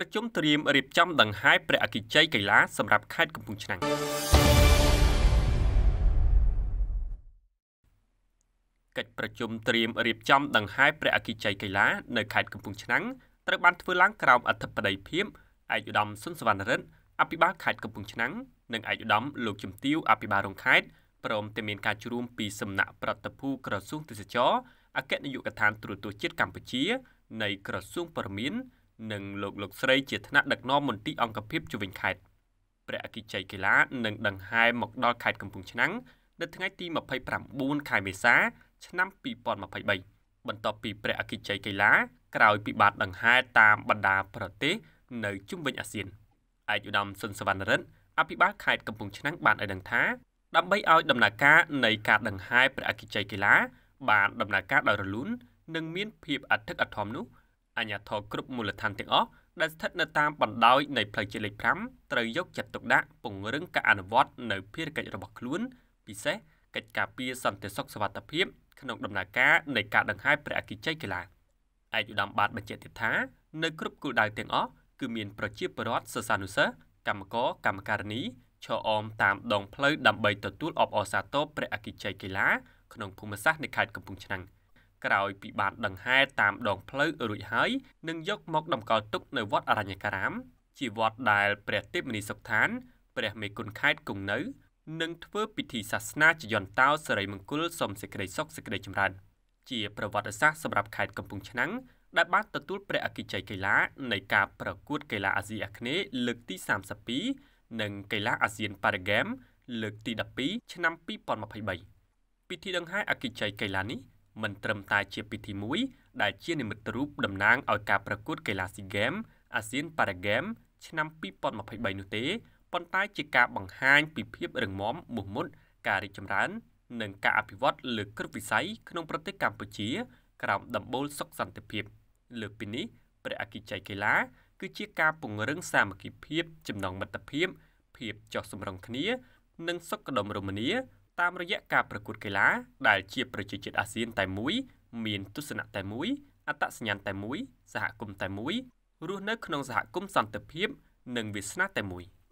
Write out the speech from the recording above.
ប្រជុំត្រៀមរៀបចំដង្ហែព្រះអគិជ័យកីឡាសម្រាប់ខេត្តកំពង់ឆ្នាំងកិច្ចប្រជុំត្រៀមរៀបចំដង្ហែព្រះអគិជ័យកីឡានៅខេត្តកំពង់ឆ្នាំងត្រូវបានធ្វើឡើងក្រោមអធិបតីភាពឯកឧត្តមសុនសវណ្ណរិទ្ធអភិបាលខេត្តកំពង់ឆ្នាំងនិងឯកឧត្តមលោកជំទាវអភិបាលរងខេត្តព្រមទាំងមានការជួមពីសំណាក់ប្រតិភូក្រសួងទេសចរអគ្គនាយកដ្ឋានទូរទស្សន៍ជាតិកម្ពុជានៃក្រសួងព័ត៌មាននិងលោកលោកស្រីជាថ្នាក់ដឹកនាំមន្ទីរអង្គភាពជុវិញខេត្តព្រះអគ្គិជ័យកីឡានឹងដង្ហែមកដល់ខេត្តកំពង់ឆ្នាំងនៅថ្ងៃទី29ខែមេសា ឆ្នាំ2023បន្ទាប់ពី ព្រះអគ្គិជ័យកីឡាក្រោយពីបាតដង្ហែតាមបណ្ដាប្រទេសនៅជុំវិញអាស៊ានឯកឧត្តមសុនសវណ្ណរិទ្ធអភិបាលខេត្តកំពង់ឆ្នាំងបានឲ្យដឹងថា ដើម្បីឲ្យដំណើរការនៃការដង្ហែព្រះអគ្គិជ័យកីឡា បាន ដំណើរការដោយរលូននិងមានភាពអធិកអធមនោះអាញាធរគ្រប់មូលដ្ឋានទាំងអស់ដែលស្ថិតនៅតាមបណ្ដោយនៃផ្លូវជាតិលេខ5ត្រូវយកចិត្តទុកដាក់ពង្រឹងការអនុវត្តនៅភារកិច្ចរបស់ខ្លួន ពិសេសកិច្ចការពារសន្តិសុខសวัสดิភាព ក្នុងដំណើរការនៃការដង្ហែព្រះអគ្គិជ័យកីឡាឯកឧត្តមបានបញ្ជាក់ទៀតថានៅគ្រប់គូលដៅទាំងអស់គឺមានប្រជាពលរដ្ឋសិស្សានុសិស្សកម្មករកម្មការិនីឈរអមតាមដងផ្លូវដើម្បីទទួលអបអរសាទរព្រះអគ្គិជ័យកីឡាក្នុងភូមិសាស្ត្រនៃខេត្តកំពង់ឆ្នាំង។ក្រោយពីបានដង្ហែតាមដងផ្លូវរួចហើយនឹងយកមកតម្កល់ទុកនៅវត្តអរញ្ញការាម ជាវត្តដែលព្រះទេពមុនីសុខឋានព្រះមេគុណខេត្តគង់នៅនឹងធ្វើពិធីសាសនាជាយន្តោសិរីមង្គលសុំសេចក្តីសុខសេចក្តីចម្រើន ជាប្រវត្តិសាស្ត្រសម្រាប់ខេត្តកំពង់ឆ្នាំងដែលបានទទួលព្រះអគ្គិជ័យកីឡានៃការប្រកួតកីឡាអាស៊ីអាគ្នេយ៍លើកទី32និងកីឡាអាស៊ានប៉ារ៉ាហ្គេមលើកទី12ឆ្នាំ2023ពិធីដង្ហែអគ្គិជ័យកីឡានេះមិនត្រឹមតែ ជាពិធីមួយ ដែលជានិមិត្តរូបតំណាងឲ្យការប្រកួតកីឡាស៊ីហ្គេមអាស៊ានប៉ារ៉ាហ្គេមឆ្នាំ2023នោះទេប៉ុន្តែ ជាការបង្ហាញពីភាពរឹងមាំមោះមុត ការរីកចម្រើន និងការអភិវឌ្ឍលើគ្រប់វិស័យក្នុងប្រទេសកម្ពុជាក្រោមដំបូលសុខសន្តិភាព លើកពីនេះព្រះអគ្គិជ័យកីឡា គឺជាការពង្រឹងសាមគ្គីភាព ចំណងមិត្តភាព ភាពចុះសម្រុងគ្នានិងសុខដុមរមនាតាមរយៈការប្រកួតកីឡាដែលជាប្រជាជាតិអាស៊ានតែមួយមានទស្សនៈតែមួយអត្តសញ្ញាណតែមួយសហគមន៍តែមួយ រស់នៅក្នុងសហគមន៍សន្តិភាពនិងវាសនាតែមួយ។